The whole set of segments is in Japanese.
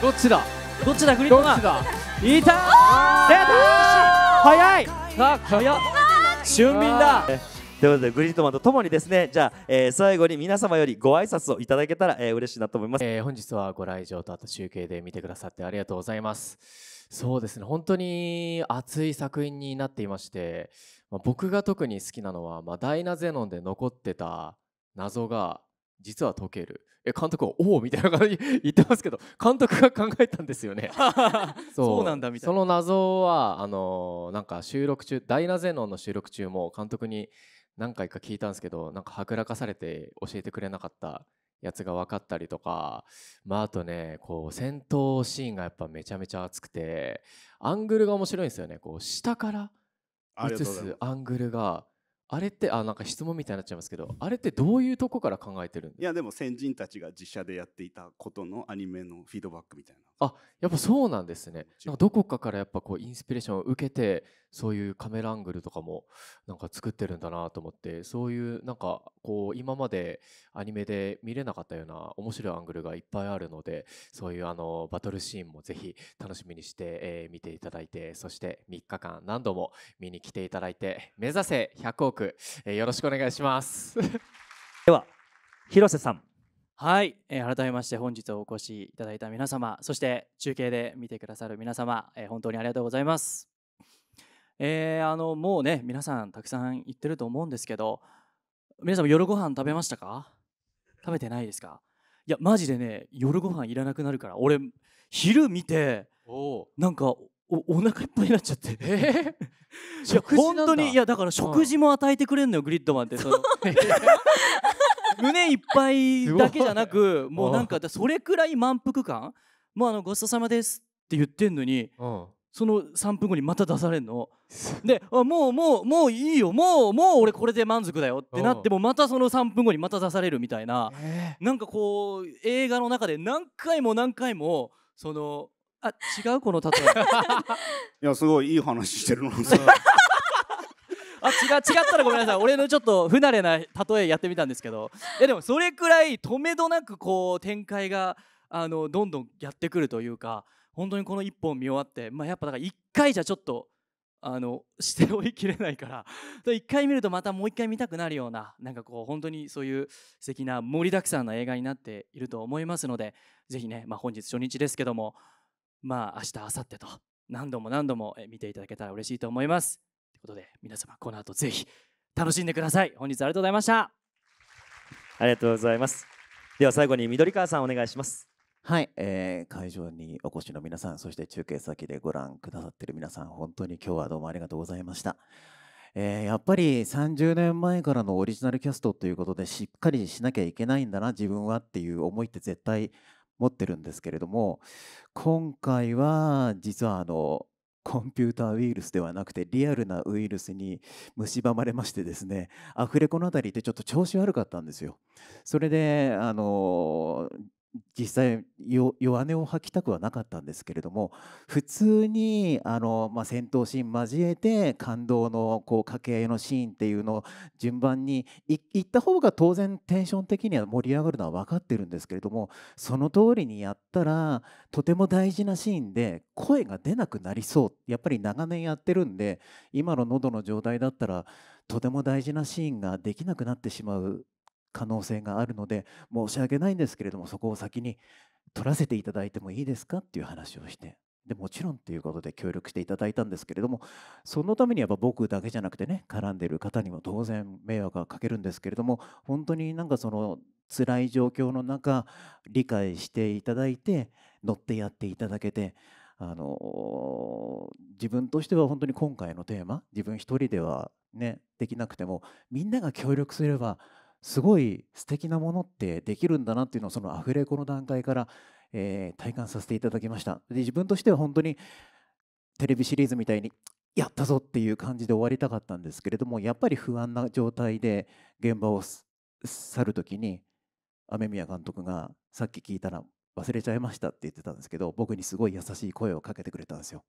どっちだどっちだグリップがいた早いさあ早っ俊敏だということでグリットマンとともにですねじゃあ、えー、最後に皆様よりご挨拶をいただけたら、えー、嬉しいなと思います、えー、本日はご来場とあと中継で見てくださってありがとうございますそうですね本当に熱い作品になっていまして、まあ、僕が特に好きなのは、まあ、ダイナゼノンで残ってた謎が実は解けるえ監督は「おお」みたいな感じ 言ってますけど監督が考えたんですよね そうなんだみたいなその謎はあのなんか収録中「ダイナゼノン」の収録中も監督に何回か聞いたんですけどなんかはぐらかされて教えてくれなかったやつが分かったりとか、まあ、あとねこう戦闘シーンがやっぱめちゃめちゃ熱くてアングルが面白いんですよねこう下から映すアングルがあれってあなんか質問みたいになっちゃいますけどあれってどういうとこから考えてるんですかいやでも先人たちが自社でやっていたことのアニメのフィードバックみたいなあやっぱそうなんですねなんかどこかからやっぱこうインスピレーションを受けてそういうカメラアングルとかもなんか作ってるんだなと思ってそういうなんかこう今までアニメで見れなかったような面白いアングルがいっぱいあるのでそういうあのバトルシーンもぜひ楽しみにして、えー、見ていただいてそして3日間何度も見に来ていただいて目指せ100億、えー、よろしくお願いしますでは広瀬さん はい、えー、改めまして本日お越しいただいた皆様そして中継で見てくださる皆様、えー、本当にありがとうございます、えー、あのもうね皆さんたくさん行ってると思うんですけど皆さん夜ご飯食べましたか食べてないですかいやマジでね夜ご飯いらなくなるから俺昼見てなんかおお腹いっぱいになっちゃって、えー、本当にいやだから食事も与えてくれんのよ、グリッドマンってその 胸いっぱいだけじゃなくもうなんかそれくらい満腹感もうあのごちそうさまですって言ってんのに、その3分後にまた出されんのであもうもうもういいよもうもう俺これで満足だよってなってもまたその3分後にまた出されるみたいな、えー、なんかこう映画の中で何回も何回もそのあ違うこの例え いやすごいいい話してるのさあ違違ったらごめんなさい俺のちょっと不慣れな例えやってみたんですけどえでもそれくらいとめどなくこう展開があのどんどんやってくるというか本当にこの1本見終わって、まあ、やっぱだから1回じゃちょっとあのして追いきれないから1 回見るとまたもう1回見たくなるようななんかこう本当にそういう素敵な盛りだくさんの映画になっていると思いますのでぜひね、まあ、本日初日ですけどもまあ明日明後日と何度も何度も見ていただけたら嬉しいと思います。いうことで皆様この後ぜひ楽しんでください本日ありがとうございましたありがとうございますでは最後に緑川さんお願いしますはい、えー、会場にお越しの皆さんそして中継先でご覧くださってる皆さん本当に今日はどうもありがとうございましたえー、やっぱり30年前からのオリジナルキャストということでしっかりしなきゃいけないんだな自分はっていう思いって絶対持ってるんですけれども今回は実はあのコンピューターウイルスではなくてリアルなウイルスに蝕まれましてですねアフレコのあたりってちょっと調子悪かったんですよ。それであの実際弱音を吐きたくはなかったんですけれども普通にあの、まあ、戦闘シーン交えて感動のこう掛け合いのシーンっていうのを順番にいった方が当然テンション的には盛り上がるのは分かってるんですけれどもその通りにやったらとても大事なシーンで声が出なくなりそうやっぱり長年やってるんで今の喉の状態だったらとても大事なシーンができなくなってしまう可能性があるので申し訳ないんですけれどもそこを先に取らせていただいてもいいですかっていう話をしてでもちろんということで協力していただいたんですけれどもそのためにやっぱ僕だけじゃなくてね絡んでる方にも当然迷惑はかけるんですけれども本当になんかその辛い状況の中理解していただいて乗ってやっていただけてあの自分としては本当に今回のテーマ自分一人ではねできなくてもみんなが協力すればすごい素敵なものってできるんだなっていうのをそのアフレコの段階から、えー、体感させていただきましたで自分としては本当にテレビシリーズみたいにやったぞっていう感じで終わりたかったんですけれどもやっぱり不安な状態で現場を去る時に雨宮監督がさっき聞いたら忘れちゃいましたって言ってたんですけど僕にすごい優しい声をかけてくれたんですよ。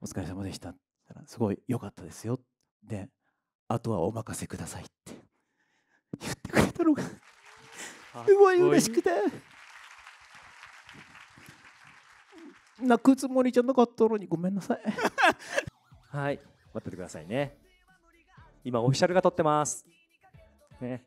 お疲れ様でしたすごい良かったですよであとはお任せくださいってすごい嬉しくて泣くつもりじゃなかったのにごめんなさいはい待っててくださいね今オフィシャルが撮ってますね